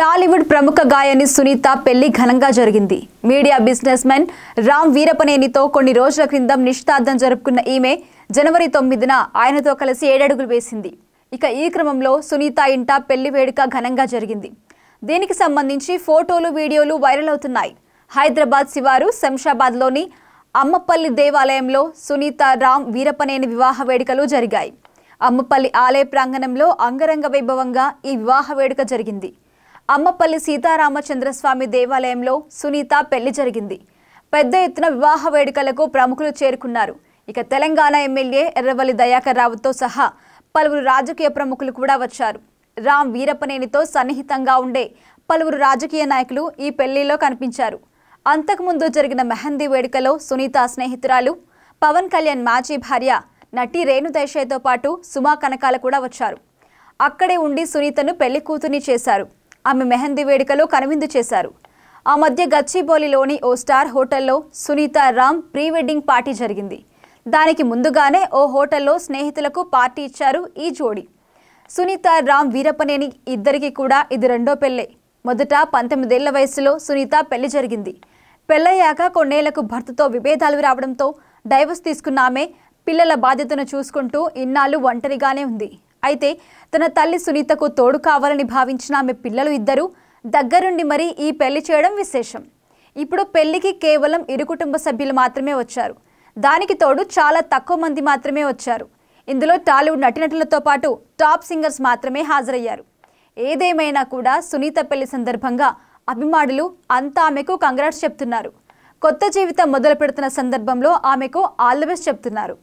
టాలీవుడ్ ప్రముఖ గాయని సునీత పెళ్లి ఘనంగా జరిగింది మీడియా బిజినెస్ మెన్ రామ్ వీరపనేనితో కొన్ని రోజుల క్రిందం నిశ్చితార్థం జరుపుకున్న ఈమె జనవరి తొమ్మిదిన ఆయనతో కలిసి ఏడడుగులు వేసింది ఇక ఈ క్రమంలో సునీత ఇంట పెళ్లి వేడుక ఘనంగా జరిగింది దీనికి సంబంధించి ఫోటోలు వీడియోలు వైరల్ అవుతున్నాయి హైదరాబాద్ శివారు శంషాబాద్లోని అమ్మపల్లి దేవాలయంలో సునీత రామ్ వీరపనేని వివాహ వేడుకలు జరిగాయి అమ్మపల్లి ఆలయ ప్రాంగణంలో అంగరంగ వైభవంగా ఈ వివాహ వేడుక జరిగింది అమ్మపల్లి సీతారామచంద్రస్వామి దేవాలయంలో సునీత పెళ్లి జరిగింది పెద్ద ఎత్తున వివాహ వేడుకలకు ప్రముఖులు చేరుకున్నారు ఇక తెలంగాణ ఎమ్మెల్యే ఎర్రవల్లి దయాకర్ రావుతో సహా పలువురు రాజకీయ ప్రముఖులు కూడా వచ్చారు రామ్ వీరపనేనితో సన్నిహితంగా ఉండే పలువురు రాజకీయ నాయకులు ఈ పెళ్లిలో కనిపించారు అంతకుముందు జరిగిన మెహందీ వేడుకలో సునీత స్నేహితురాలు పవన్ కళ్యాణ్ మాజీ భార్య నటి రేణు దేశాయ్తో పాటు సుమా కనకాల కూడా వచ్చారు అక్కడే ఉండి సునీతను పెళ్లి కూతుర్ని చేశారు ఆమె మెహందీ వేడుకలో కనువిందు చేశారు ఆ మధ్య గచ్చిబౌలిలోని ఓ స్టార్ హోటల్లో Sunitha Ram pre wedding party జరిగింది దానికి ముందుగానే ఓ హోటల్లో స్నేహితులకు పార్టీ ఇచ్చారు ఈ జోడి సునీత రామ్ వీరపనేని ఇద్దరికి కూడా ఇది రెండో పెళ్ళే మొదట పంతొమ్మిదేళ్ల వయసులో సునీత పెళ్లి జరిగింది పెళ్ళయ్యాక కొన్నేళ్లకు భర్తతో విభేదాలు రావడంతో డైవర్స్ తీసుకున్న ఆమె పిల్లల బాధ్యతను చూసుకుంటూ ఇన్నాళ్ళు ఒంటరిగానే ఉంది అయితే తన తల్లి సునీతకు తోడు కావాలని భావించిన ఆమె పిల్లలు ఇద్దరు దగ్గరుండి మరీ ఈ పెళ్లి చేయడం విశేషం ఇప్పుడు పెళ్లికి కేవలం ఇరు కుటుంబ సభ్యులు మాత్రమే వచ్చారు దానికి తోడు చాలా తక్కువ మంది మాత్రమే వచ్చారు ఇందులో టాలీవుడ్ నటినటులతో పాటు టాప్ సింగర్స్ మాత్రమే హాజరయ్యారు ఏదేమైనా కూడా సునీత పెళ్లి సందర్భంగా అభిమానులు అంతా ఆమెకు కంగ్రాట్స్ చెప్తున్నారు కొత్త జీవితం మొదలు పెడుతున్న సందర్భంలో ఆమెకు ఆల్ బెస్ట్ చెప్తున్నారు